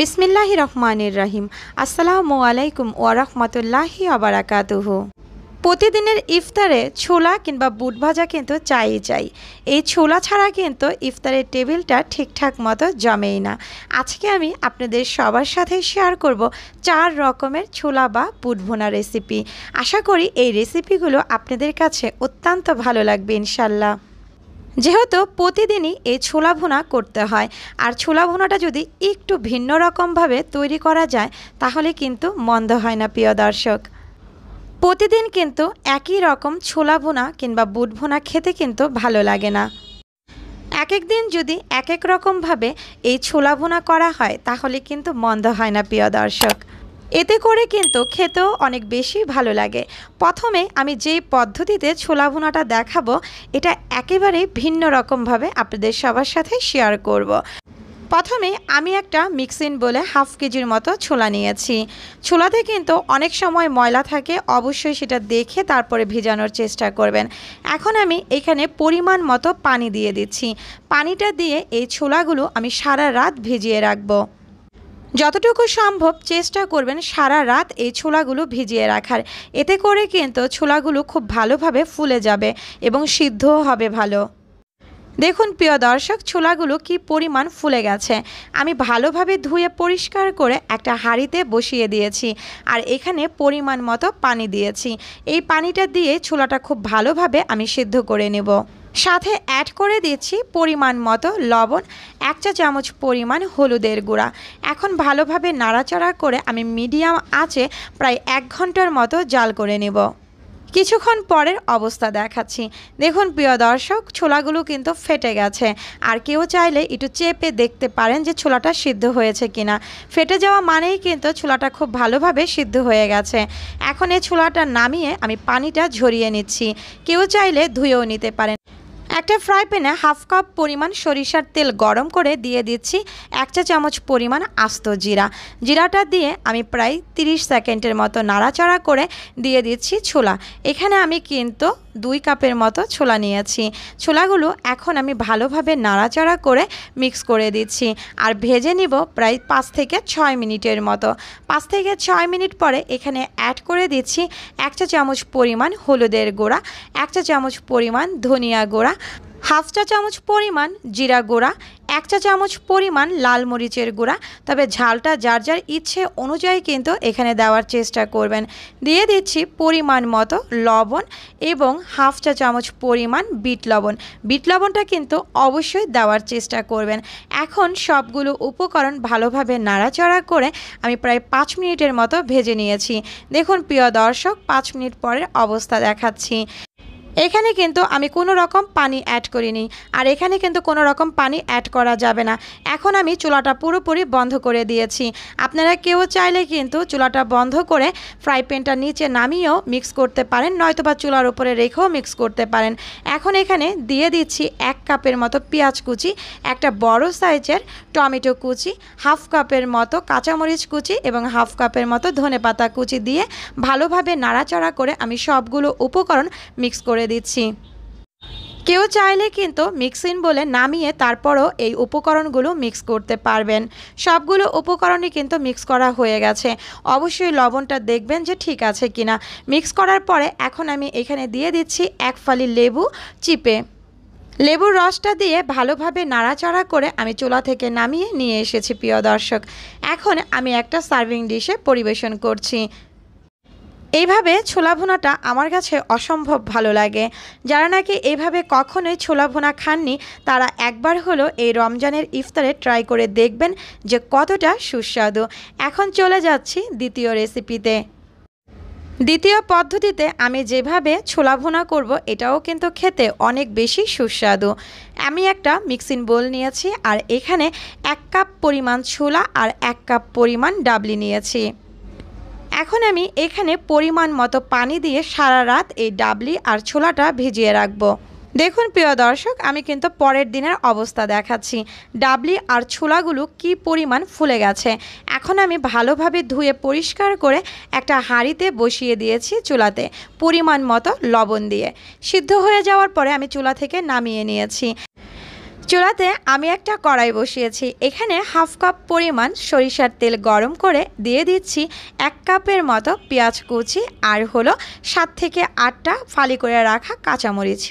বিসমিল্লাহ রহমানের রাহিম আসসালামু আলাইকুম ওয়ারহমতুল্লাহি আবরাকাতুহ প্রতিদিনের ইফতারে ছোলা কিংবা বুট ভাজা কিন্তু চাই চাই এই ছোলা ছাড়া কিন্তু ইফতারের টেবিলটা ঠিকঠাক মতো জমেই না আজকে আমি আপনাদের সবার সাথে শেয়ার করব চার রকমের ছোলা বা বুট ভোনা রেসিপি আশা করি এই রেসিপিগুলো আপনাদের কাছে অত্যন্ত ভালো লাগবে ইনশাল্লাহ যেহেতু প্রতিদিনই এই ছোলা ভুনা করতে হয় আর ছোলা ভুনাটা যদি একটু ভিন্ন রকমভাবে তৈরি করা যায় তাহলে কিন্তু মন্দ হয় না প্রিয় দর্শক প্রতিদিন কিন্তু একই রকম ছোলা ভুনা কিংবা বুট ভুনা খেতে কিন্তু ভালো লাগে না এক এক দিন যদি এক এক রকমভাবে এই ছোলা ভুনা করা হয় তাহলে কিন্তু মন্দ হয় না প্রিয় দর্শক এতে করে কিন্তু খেতেও অনেক বেশি ভালো লাগে প্রথমে আমি যেই পদ্ধতিতে ছোলা ভুনাটা দেখাবো এটা একেবারে ভিন্ন রকমভাবে আপনাদের সবার সাথে শেয়ার করব। প্রথমে আমি একটা মিক্সিন বলে হাফ কেজির মতো ছোলা নিয়েছি ছোলাতে কিন্তু অনেক সময় ময়লা থাকে অবশ্যই সেটা দেখে তারপরে ভিজানোর চেষ্টা করবেন এখন আমি এখানে পরিমাণ মতো পানি দিয়ে দিচ্ছি পানিটা দিয়ে এই ছোলাগুলো আমি সারা রাত ভিজিয়ে রাখবো যতটুকু সম্ভব চেষ্টা করবেন সারা রাত এই ছোলাগুলো ভিজিয়ে রাখার এতে করে কিন্তু ছোলাগুলো খুব ভালোভাবে ফুলে যাবে এবং সিদ্ধও হবে ভালো দেখুন প্রিয় দর্শক ছোলাগুলো কি পরিমাণ ফুলে গেছে আমি ভালোভাবে ধুয়ে পরিষ্কার করে একটা হাঁড়িতে বসিয়ে দিয়েছি আর এখানে পরিমাণ মতো পানি দিয়েছি এই পানিটা দিয়ে ছোলাটা খুব ভালোভাবে আমি সিদ্ধ করে নেব সাথে অ্যাড করে দিচ্ছি পরিমাণ মতো লবণ এক চা চামচ পরিমাণ হলুদের গুঁড়া এখন ভালোভাবে নাড়াচাড়া করে আমি মিডিয়াম আঁচে প্রায় এক ঘন্টার মতো জাল করে নেব কিছুক্ষণ পরের অবস্থা দেখাচ্ছি দেখুন প্রিয় দর্শক ছোলাগুলো কিন্তু ফেটে গেছে আর কেউ চাইলে একটু চেপে দেখতে পারেন যে ছোলাটা সিদ্ধ হয়েছে কিনা ফেটে যাওয়া মানেই কিন্তু ছোলাটা খুব ভালোভাবে সিদ্ধ হয়ে গেছে এখন এই ছোলাটা নামিয়ে আমি পানিটা ঝরিয়ে নিচ্ছি কেউ চাইলে ধুয়েও নিতে পারেন একটা ফ্রাই প্যানে হাফ কাপ পরিমাণ সরিষার তেল গরম করে দিয়ে দিচ্ছি এক চা চামচ পরিমাণ আস্ত জিরা জিরাটা দিয়ে আমি প্রায় 30 সেকেন্ডের মতো নাড়াচাড়া করে দিয়ে দিচ্ছি ছোলা এখানে আমি কিন্তু দুই কাপের মতো ছোলা নিয়েছি ছোলাগুলো এখন আমি ভালোভাবে নাড়াচাড়া করে মিক্স করে দিচ্ছি আর ভেজে নিব প্রায় পাঁচ থেকে ছয় মিনিটের মতো পাঁচ থেকে ছয় মিনিট পরে এখানে অ্যাড করে দিচ্ছি এক চা চামচ পরিমাণ হলুদের গোড়া এক চা চামচ পরিমাণ ধনিয়া গুঁড়া হাফ চা চামচ পরিমাণ জিরা গুঁড়া এক চা চামচ পরিমাণ লাল মরিচের গুঁড়া তবে ঝালটা যার যার ইচ্ছে অনুযায়ী কিন্তু এখানে দেওয়ার চেষ্টা করবেন দিয়ে দিচ্ছি পরিমাণ মতো লবণ এবং হাফ চা চামচ পরিমাণ বিট লবণ বিট লবণটা কিন্তু অবশ্যই দেওয়ার চেষ্টা করবেন এখন সবগুলো উপকরণ ভালোভাবে নাড়াচাড়া করে আমি প্রায় পাঁচ মিনিটের মতো ভেজে নিয়েছি দেখুন প্রিয় দর্শক পাঁচ মিনিট পরের অবস্থা দেখাচ্ছি এখানে কিন্তু আমি কোনো রকম পানি অ্যাড করিনি আর এখানে কিন্তু কোনো রকম পানি অ্যাড করা যাবে না এখন আমি চুলাটা পুরোপুরি বন্ধ করে দিয়েছি আপনারা কেউ চাইলে কিন্তু চুলাটা বন্ধ করে ফ্রাই প্যানটা নিচে নামিয়েও মিক্স করতে পারেন নয়তোবা চুলার উপরে রেখেও মিক্স করতে পারেন এখন এখানে দিয়ে দিচ্ছি এক কাপের মতো পেঁয়াজ কুচি একটা বড় সাইজের টমেটো কুচি হাফ কাপের মতো কাঁচামরিচ কুচি এবং হাফ কাপের মতো ধনে পাতা কুচি দিয়ে ভালোভাবে নাড়াচাড়া করে আমি সবগুলো উপকরণ মিক্স করে করে দিচ্ছি কেউ চাইলে কিন্তু মিক্সিন বলে নামিয়ে তারপরও এই উপকরণগুলো মিক্স করতে পারবেন সবগুলো উপকরণই কিন্তু মিক্স করা হয়ে গেছে অবশ্যই লবণটা দেখবেন যে ঠিক আছে কিনা মিক্স করার পরে এখন আমি এখানে দিয়ে দিচ্ছি এক ফালি লেবু চিপে লেবুর রসটা দিয়ে ভালোভাবে নাড়াচাড়া করে আমি চুলা থেকে নামিয়ে নিয়ে এসেছি প্রিয় দর্শক এখন আমি একটা সার্ভিং ডিশে পরিবেশন করছি এইভাবে ছোলা ভুনাটা আমার কাছে অসম্ভব ভালো লাগে যারা নাকি এইভাবে কখনোই ছোলা ভুনা খাননি তারা একবার হলো এই রমজানের ইফতারে ট্রাই করে দেখবেন যে কতটা সুস্বাদু এখন চলে যাচ্ছি দ্বিতীয় রেসিপিতে দ্বিতীয় পদ্ধতিতে আমি যেভাবে ছোলা ভুনা করব এটাও কিন্তু খেতে অনেক বেশি সুস্বাদু আমি একটা মিক্সিং বোল নিয়েছি আর এখানে এক কাপ পরিমাণ ছোলা আর এক কাপ পরিমাণ ডাবলি নিয়েছি এখন আমি এখানে পরিমাণ মতো পানি দিয়ে সারা রাত এই ডাবলি আর ছোলাটা ভিজিয়ে রাখবো দেখুন প্রিয় দর্শক আমি কিন্তু পরের দিনের অবস্থা দেখাচ্ছি ডাবলি আর ছোলাগুলো কি পরিমাণ ফুলে গেছে এখন আমি ভালোভাবে ধুয়ে পরিষ্কার করে একটা হাঁড়িতে বসিয়ে দিয়েছি চুলাতে পরিমাণ মতো লবণ দিয়ে সিদ্ধ হয়ে যাওয়ার পরে আমি চুলা থেকে নামিয়ে নিয়েছি চুলাতে আমি একটা কড়াই বসিয়েছি এখানে হাফ কাপ পরিমাণ সরিষার তেল গরম করে দিয়ে দিচ্ছি এক কাপের মতো পেঁয়াজ কুচি আর হলো সাত থেকে আটটা ফালি করে রাখা কাঁচামরিচ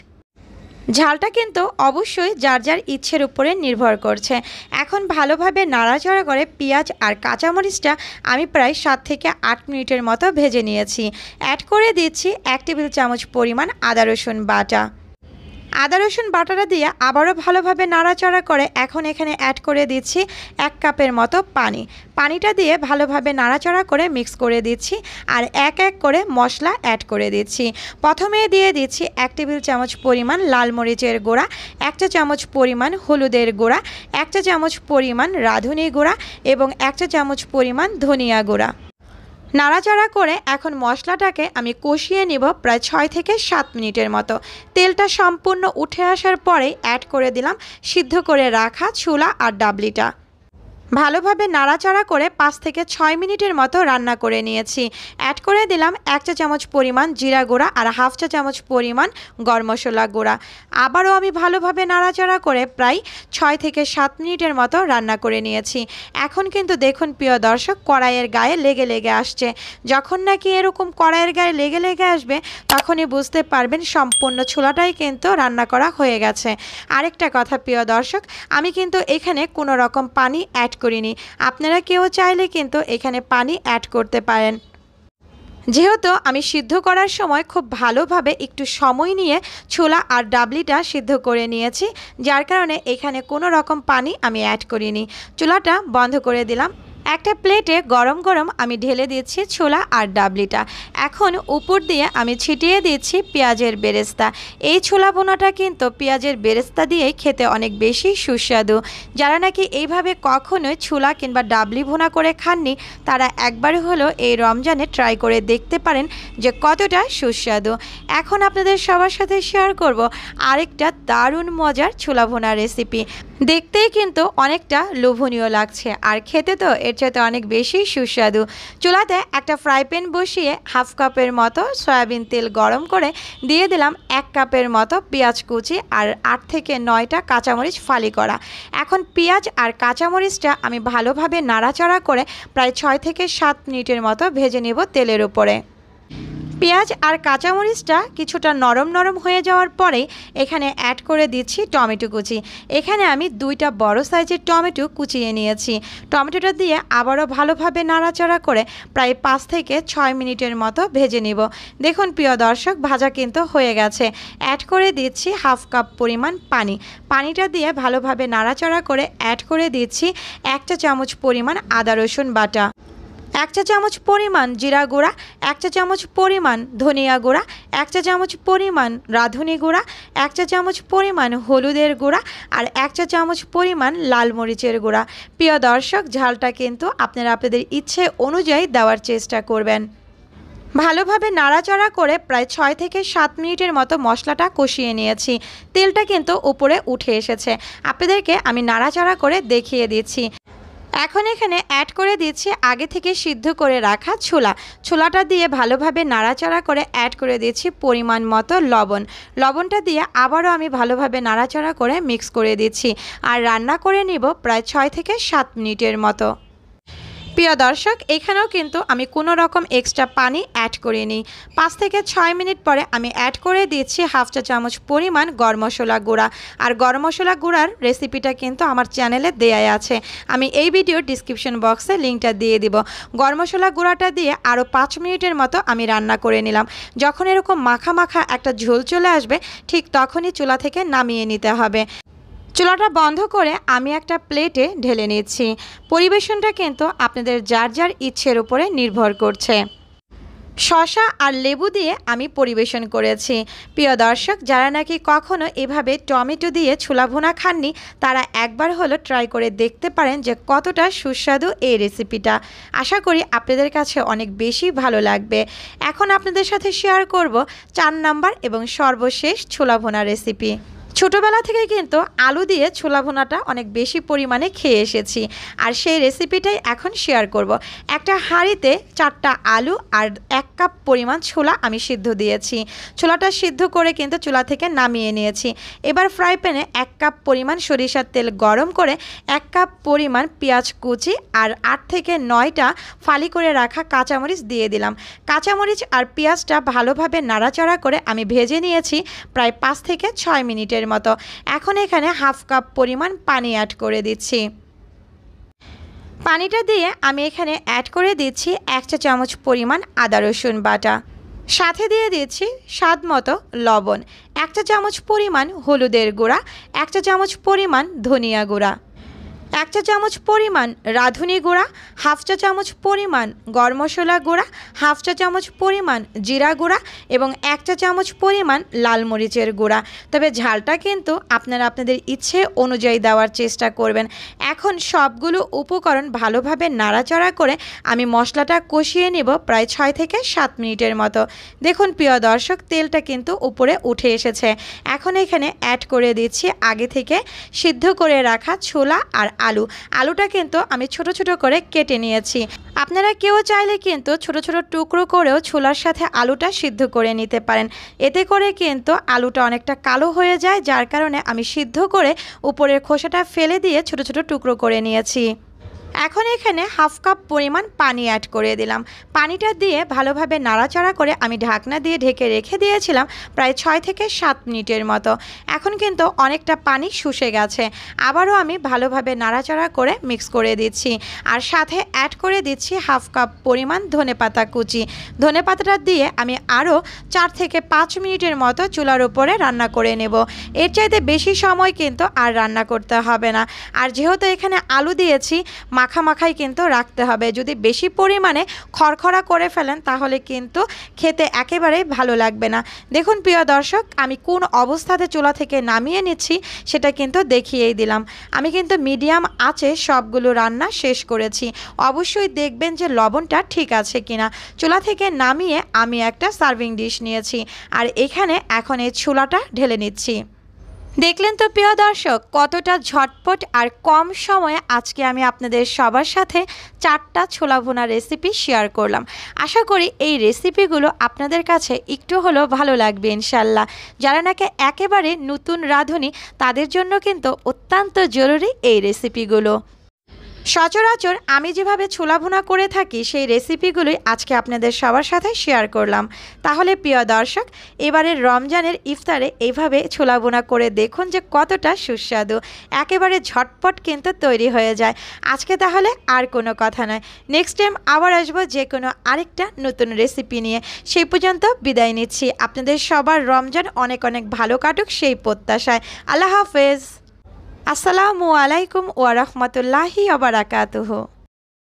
ঝালটা কিন্তু অবশ্যই যার যার ইচ্ছের উপরে নির্ভর করছে এখন ভালোভাবে নাড়াচাড়া করে পেঁয়াজ আর কাঁচামরিচটা আমি প্রায় সাত থেকে আট মিনিটের মতো ভেজে নিয়েছি অ্যাড করে দিচ্ছি এক টেবিল চামচ পরিমাণ আদা রসুন বাটা আদা রসুন বাটাটা দিয়ে আবারও ভালোভাবে নাড়াচাড়া করে এখন এখানে অ্যাড করে দিচ্ছি এক কাপের মতো পানি পানিটা দিয়ে ভালোভাবে নাড়াচাড়া করে মিক্স করে দিচ্ছি আর এক এক করে মশলা অ্যাড করে দিচ্ছি প্রথমে দিয়ে দিচ্ছি এক টেবিল চামচ পরিমাণ লাল মরিচের গুঁড়া একটা চামচ পরিমাণ হলুদের গুঁড়া একটা চামচ পরিমাণ রাঁধুনি গুঁড়া এবং একটা চামচ পরিমাণ ধনিয়া গুঁড়া নাড়াচাড়া করে এখন মশলাটাকে আমি কষিয়ে নিব প্রায় ছয় থেকে সাত মিনিটের মতো তেলটা সম্পূর্ণ উঠে আসার পরে অ্যাড করে দিলাম সিদ্ধ করে রাখা ছোলা আর ডাবলিটা ভালোভাবে নাড়াচাড়া করে পাঁচ থেকে ছয় মিনিটের মতো রান্না করে নিয়েছি অ্যাড করে দিলাম এক চা চামচ পরিমাণ জিরা গুঁড়া আর হাফ চা চামচ পরিমাণ গরম মশলা গুঁড়া আবারও আমি ভালোভাবে নাড়াচাড়া করে প্রায় ছয় থেকে সাত মিনিটের মতো রান্না করে নিয়েছি এখন কিন্তু দেখুন প্রিয় দর্শক কড়াইয়ের গায়ে লেগে লেগে আসছে যখন নাকি এরকম কড়াইয়ের গায়ে লেগে লেগে আসবে তখনই বুঝতে পারবেন সম্পূর্ণ ছোলাটাই কিন্তু রান্না করা হয়ে গেছে আরেকটা কথা প্রিয় দর্শক আমি কিন্তু এখানে কোনো রকম পানি অ্যাড করিনি আপনারা কেউ চাইলে কিন্তু এখানে পানি অ্যাড করতে পারেন যেহেতু আমি সিদ্ধ করার সময় খুব ভালোভাবে একটু সময় নিয়ে ছোলা আর ডাবলিটা সিদ্ধ করে নিয়েছি যার কারণে এখানে কোনো রকম পানি আমি অ্যাড করিনি চুলাটা বন্ধ করে দিলাম একটা প্লেটে গরম গরম আমি ঢেলে দিয়েছি ছোলা আর ডাবলিটা এখন উপর দিয়ে আমি ছিটিয়ে দিচ্ছি পেঁয়াজের বেরেস্তা এই ছোলা বোনাটা কিন্তু পেঁয়াজের বেরেস্তা দিয়েই খেতে অনেক বেশি সুস্বাদু যারা নাকি এইভাবে কখনোই ছোলা কিংবা ডাবলি ভোনা করে খাননি তারা একবার হলো এই রমজানে ট্রাই করে দেখতে পারেন যে কতটা সুস্বাদু এখন আপনাদের সবার সাথে শেয়ার করব আরেকটা দারুণ মজার ছোলা ভোনা রেসিপি দেখতেই কিন্তু অনেকটা লোভনীয় লাগছে আর খেতে তো এর চাইতে অনেক বেশি সুস্বাদু চুলাতে একটা ফ্রাই প্যান বসিয়ে হাফ কাপের মতো সয়াবিন তেল গরম করে দিয়ে দিলাম এক কাপের মতো পেঁয়াজ কুচি আর আট থেকে নয়টা কাঁচামরিচ ফালি করা এখন পেঁয়াজ আর কাঁচামরিচটা আমি ভালোভাবে নাড়াচাড়া করে প্রায় ছয় থেকে সাত মিনিটের মতো ভেজে নেব তেলের উপরে পেঁয়াজ আর কাঁচামরিচটা কিছুটা নরম নরম হয়ে যাওয়ার পরে এখানে অ্যাড করে দিচ্ছি টমেটো কুচি এখানে আমি দুইটা বড় সাইজের টমেটো কুচিয়ে নিয়েছি টমেটোটা দিয়ে আবারও ভালোভাবে নাড়াচাড়া করে প্রায় পাঁচ থেকে ছয় মিনিটের মতো ভেজে নিব দেখুন প্রিয় দর্শক ভাজা কিন্তু হয়ে গেছে অ্যাড করে দিচ্ছি হাফ কাপ পরিমাণ পানি পানিটা দিয়ে ভালোভাবে নাড়াচাড়া করে অ্যাড করে দিচ্ছি একটা চামচ পরিমাণ আদা রসুন বাটা এক চা চামচ পরিমাণ জিরা গুঁড়া এক চা চামচ পরিমাণ ধনিয়া গুঁড়া এক চা চামচ পরিমাণ রাঁধুনি গুঁড়া এক চা চামচ পরিমাণ হলুদের গুঁড়া আর এক চা চামচ পরিমাণ লাল মরিচের গুঁড়া প্রিয় দর্শক ঝালটা কিন্তু আপনারা আপনাদের ইচ্ছে অনুযায়ী দেওয়ার চেষ্টা করবেন ভালোভাবে নাড়াচাড়া করে প্রায় ছয় থেকে সাত মিনিটের মতো মশলাটা কষিয়ে নিয়েছি তেলটা কিন্তু উপরে উঠে এসেছে আপনাদেরকে আমি নাড়াচাড়া করে দেখিয়ে দিচ্ছি এখন এখানে অ্যাড করে দিচ্ছি আগে থেকে সিদ্ধ করে রাখা ছোলা ছোলাটা দিয়ে ভালোভাবে নাড়াচাড়া করে অ্যাড করে দিচ্ছি পরিমাণ মতো লবণ লবণটা দিয়ে আবারও আমি ভালোভাবে নাড়াচাড়া করে মিক্স করে দিচ্ছি আর রান্না করে নিব প্রায় ছয় থেকে সাত মিনিটের মতো প্রিয় দর্শক এখানেও কিন্তু আমি কোনো রকম এক্সট্রা পানি অ্যাড করিনি পাঁচ থেকে ছয় মিনিট পরে আমি অ্যাড করে দিচ্ছি হাফ চা চামচ পরিমাণ গরম মশলা গুঁড়া আর গরম মশলা গুঁড়ার রেসিপিটা কিন্তু আমার চ্যানেলে দেয়াই আছে আমি এই ভিডিও ডিসক্রিপশন বক্সে লিঙ্কটা দিয়ে দিব গরম মশলা গুঁড়াটা দিয়ে আরও পাঁচ মিনিটের মতো আমি রান্না করে নিলাম যখন এরকম মাখা মাখা একটা ঝোল চলে আসবে ঠিক তখনই চুলা থেকে নামিয়ে নিতে হবে চুলাটা বন্ধ করে আমি একটা প্লেটে ঢেলে নিচ্ছি পরিবেশনটা কিন্তু আপনাদের যার যার ইচ্ছের উপরে নির্ভর করছে শশা আর লেবু দিয়ে আমি পরিবেশন করেছি প্রিয় দর্শক যারা নাকি কখনো এভাবে টমেটো দিয়ে ছোলা ভুনা খাননি তারা একবার হলো ট্রাই করে দেখতে পারেন যে কতটা সুস্বাদু এই রেসিপিটা আশা করি আপনাদের কাছে অনেক বেশি ভালো লাগবে এখন আপনাদের সাথে শেয়ার করব চার নাম্বার এবং সর্বশেষ ছোলা ভুনা রেসিপি ছোটোবেলা থেকে কিন্তু আলু দিয়ে ছোলা ভোনাটা অনেক বেশি পরিমাণে খেয়ে এসেছি আর সেই রেসিপিটাই এখন শেয়ার করব। একটা হাঁড়িতে চারটা আলু আর এক কাপ পরিমাণ ছোলা আমি সিদ্ধ দিয়েছি ছোলাটা সিদ্ধ করে কিন্তু চুলা থেকে নামিয়ে নিয়েছি এবার ফ্রাই প্যানে এক কাপ পরিমাণ সরিষার তেল গরম করে এক কাপ পরিমাণ পেঁয়াজ কুচি আর আট থেকে নয়টা ফালি করে রাখা কাঁচামরিচ দিয়ে দিলাম কাঁচামরিচ আর পেঁয়াজটা ভালোভাবে নাড়াচাড়া করে আমি ভেজে নিয়েছি প্রায় পাঁচ থেকে ছয় মিনিটের কাপের মতো এখন এখানে হাফ কাপ পরিমাণ পানি অ্যাড করে দিচ্ছি পানিটা দিয়ে আমি এখানে অ্যাড করে দিচ্ছি এক চা চামচ পরিমাণ আদা রসুন বাটা সাথে দিয়ে দিচ্ছি স্বাদ মতো লবণ এক চা চামচ পরিমাণ হলুদের গুঁড়া এক চা চামচ পরিমাণ ধনিয়া গুঁড়া এক চা চামচ পরিমাণ রাঁধুনি গুঁড়া হাফ চা চামচ পরিমাণ গরম মশলা গুঁড়া হাফ চা চামচ পরিমাণ জিরা গুঁড়া এবং এক চা চামচ পরিমাণ লাল মরিচের গুঁড়া তবে ঝালটা কিন্তু আপনারা আপনাদের ইচ্ছে অনুযায়ী দেওয়ার চেষ্টা করবেন এখন সবগুলো উপকরণ ভালোভাবে নাড়াচাড়া করে আমি মশলাটা কষিয়ে নেব প্রায় ছয় থেকে সাত মিনিটের মতো দেখুন প্রিয় দর্শক তেলটা কিন্তু উপরে উঠে এসেছে এখন এখানে অ্যাড করে দিচ্ছি আগে থেকে সিদ্ধ করে রাখা ছোলা আর আলু আলুটা কিন্তু আমি ছোট ছোট করে কেটে নিয়েছি আপনারা কেউ চাইলে কিন্তু ছোট ছোট টুকরো করেও ছোলার সাথে আলুটা সিদ্ধ করে নিতে পারেন এতে করে কিন্তু আলুটা অনেকটা কালো হয়ে যায় যার কারণে আমি সিদ্ধ করে উপরের খোসাটা ফেলে দিয়ে ছোট ছোট টুকরো করে নিয়েছি এখন এখানে হাফ কাপ পরিমাণ পানি অ্যাড করে দিলাম পানিটা দিয়ে ভালোভাবে নাড়াচাড়া করে আমি ঢাকনা দিয়ে ঢেকে রেখে দিয়েছিলাম প্রায় ছয় থেকে সাত মিনিটের মতো এখন কিন্তু অনেকটা পানি শুষে গেছে আবারও আমি ভালোভাবে নাড়াচাড়া করে মিক্স করে দিচ্ছি আর সাথে অ্যাড করে দিচ্ছি হাফ কাপ পরিমাণ ধনে পাতা কুচি ধনে পাতাটা দিয়ে আমি আরও চার থেকে পাঁচ মিনিটের মতো চুলার উপরে রান্না করে নেব এর চাইতে বেশি সময় কিন্তু আর রান্না করতে হবে না আর যেহেতু এখানে আলু দিয়েছি মাখা মাখাই কিন্তু রাখতে হবে যদি বেশি পরিমাণে খড়খড়া করে ফেলেন তাহলে কিন্তু খেতে একেবারেই ভালো লাগবে না দেখুন প্রিয় দর্শক আমি কোন অবস্থাতে চুলা থেকে নামিয়ে নিচ্ছি সেটা কিন্তু দেখিয়েই দিলাম আমি কিন্তু মিডিয়াম আছে সবগুলো রান্না শেষ করেছি অবশ্যই দেখবেন যে লবণটা ঠিক আছে কিনা চুলা থেকে নামিয়ে আমি একটা সার্ভিং ডিশ নিয়েছি আর এখানে এখন এই ছোলাটা ঢেলে নিচ্ছি দেখলেন তো প্রিয় দর্শক কতটা ঝটপট আর কম সময়ে আজকে আমি আপনাদের সবার সাথে চারটা ছোলা ভোনা রেসিপি শেয়ার করলাম আশা করি এই রেসিপিগুলো আপনাদের কাছে একটু হলেও ভালো লাগবে ইনশাল্লাহ যারা নাকি একেবারে নতুন রাঁধুনি তাদের জন্য কিন্তু অত্যন্ত জরুরি এই রেসিপিগুলো সচরাচর আমি যেভাবে ছোলা করে থাকি সেই রেসিপিগুলোই আজকে আপনাদের সবার সাথে শেয়ার করলাম তাহলে প্রিয় দর্শক এবারের রমজানের ইফতারে এইভাবে ছোলা করে দেখুন যে কতটা সুস্বাদু একেবারে ঝটপট কিন্তু তৈরি হয়ে যায় আজকে তাহলে আর কোনো কথা নয় নেক্সট টাইম আবার আসবো যে কোনো আরেকটা নতুন রেসিপি নিয়ে সেই পর্যন্ত বিদায় নিচ্ছি আপনাদের সবার রমজান অনেক অনেক ভালো কাটুক সেই প্রত্যাশায় আল্লাহ হাফেজ আসসালামু আলাইকুম ওয়ারহমতুল্লাহি আবরাকাতুহ